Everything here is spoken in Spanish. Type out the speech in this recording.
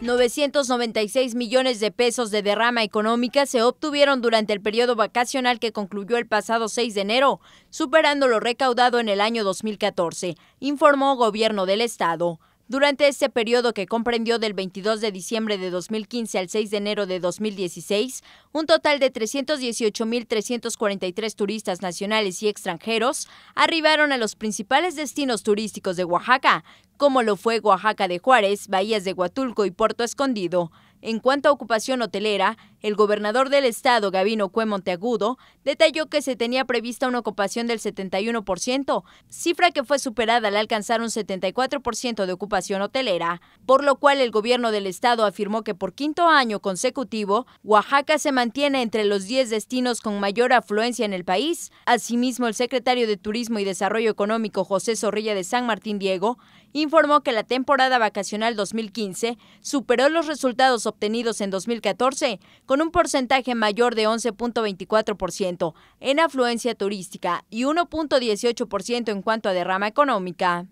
996 millones de pesos de derrama económica se obtuvieron durante el periodo vacacional que concluyó el pasado 6 de enero, superando lo recaudado en el año 2014, informó Gobierno del Estado. Durante este periodo que comprendió del 22 de diciembre de 2015 al 6 de enero de 2016, un total de 318.343 turistas nacionales y extranjeros arribaron a los principales destinos turísticos de Oaxaca, como lo fue Oaxaca de Juárez, Bahías de Huatulco y Puerto Escondido. En cuanto a ocupación hotelera, el gobernador del estado, Gabino Cue Monteagudo, detalló que se tenía prevista una ocupación del 71%, cifra que fue superada al alcanzar un 74% de ocupación hotelera, por lo cual el gobierno del estado afirmó que por quinto año consecutivo, Oaxaca se mantiene entre los 10 destinos con mayor afluencia en el país. Asimismo, el secretario de Turismo y Desarrollo Económico, José Zorrilla de San Martín Diego, informó que la temporada vacacional 2015 superó los resultados obtenidos en 2014, con un porcentaje mayor de 11.24% en afluencia turística y 1.18% en cuanto a derrama económica.